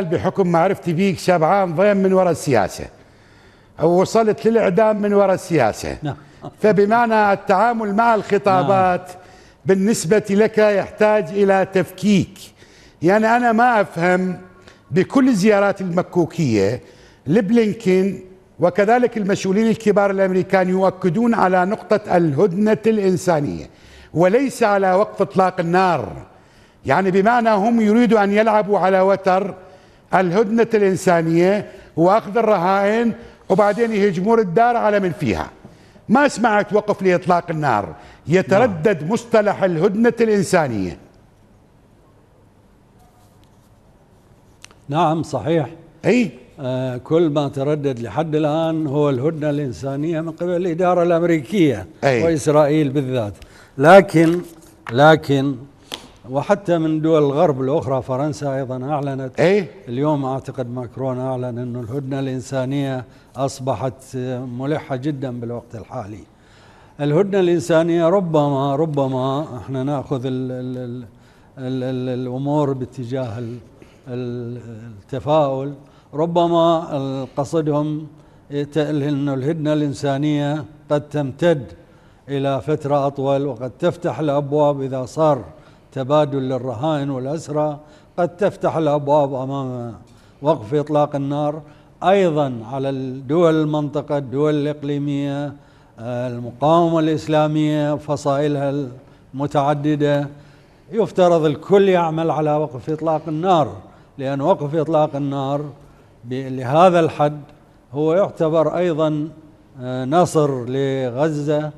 بحكم معرفتي بيك شبعان ضيم من وراء السياسة أو وصلت للإعدام من وراء السياسة نعم. فبمعنى التعامل مع الخطابات نعم. بالنسبة لك يحتاج إلى تفكيك يعني أنا ما أفهم بكل الزيارات المكوكية لبلينكين وكذلك المسؤولين الكبار الأمريكان يؤكدون على نقطة الهدنة الإنسانية وليس على وقف إطلاق النار يعني بمعنى هم يريدوا أن يلعبوا على وتر الهدنة الإنسانية وأخذ الرهائن وبعدين يهجمون الدار على من فيها ما سمعت وقف لإطلاق النار يتردد نعم. مصطلح الهدنة الإنسانية نعم صحيح أي آه كل ما تردد لحد الآن هو الهدنة الإنسانية من قبل الإدارة الأمريكية أي. وإسرائيل بالذات لكن لكن وحتى من دول الغرب الأخرى فرنسا أيضا أعلنت أي؟ اليوم أعتقد ماكرون أعلن انه الهدنة الإنسانية أصبحت ملحة جدا بالوقت الحالي الهدنة الإنسانية ربما ربما احنا نأخذ الـ الـ الـ الـ الـ الأمور باتجاه التفاؤل ربما قصدهم أن الهدنة الإنسانية قد تمتد إلى فترة أطول وقد تفتح الأبواب إذا صار تبادل للرهائن والأسرى قد تفتح الأبواب أمام وقف إطلاق النار أيضا على الدول المنطقة الدول الإقليمية المقاومة الإسلامية فصائلها المتعددة يفترض الكل يعمل على وقف إطلاق النار لأن وقف إطلاق النار لهذا الحد هو يعتبر أيضا آه، نصر لغزة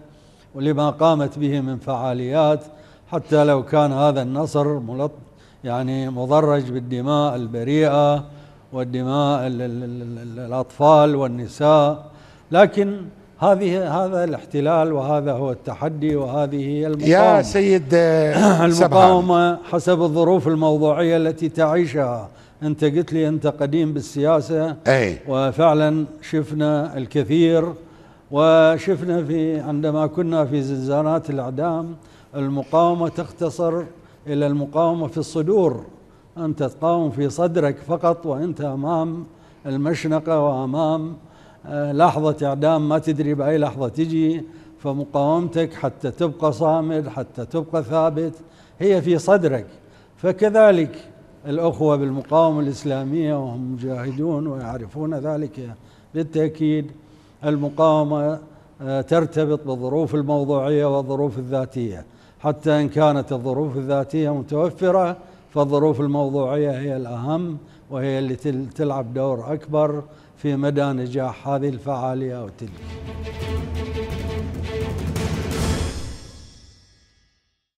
ولما قامت به من فعاليات حتى لو كان هذا النصر ملط يعني مضرج بالدماء البريئة والدماء الأطفال والنساء لكن هذه هذا الاحتلال وهذا هو التحدي وهذه هي المقاومة يا سيد آه، المقاومة حسب الظروف الموضوعية التي تعيشها أنت قلت لي أنت قديم بالسياسة أي وفعلا شفنا الكثير وشفنا في عندما كنا في زنزانات الإعدام المقاومة تختصر إلى المقاومة في الصدور أنت تقاوم في صدرك فقط وأنت أمام المشنقة وأمام آه، لحظة إعدام ما تدري بأي لحظة تجي فمقاومتك حتى تبقى صامد حتى تبقى ثابت هي في صدرك فكذلك الأخوة بالمقاومة الإسلامية وهم مجاهدون ويعرفون ذلك بالتأكيد المقاومة آه، ترتبط بالظروف الموضوعية والظروف الذاتية حتى إن كانت الظروف الذاتية متوفرة فالظروف الموضوعية هي الأهم وهي اللي تلعب دور أكبر في مدى نجاح هذه الفعالية أو تلك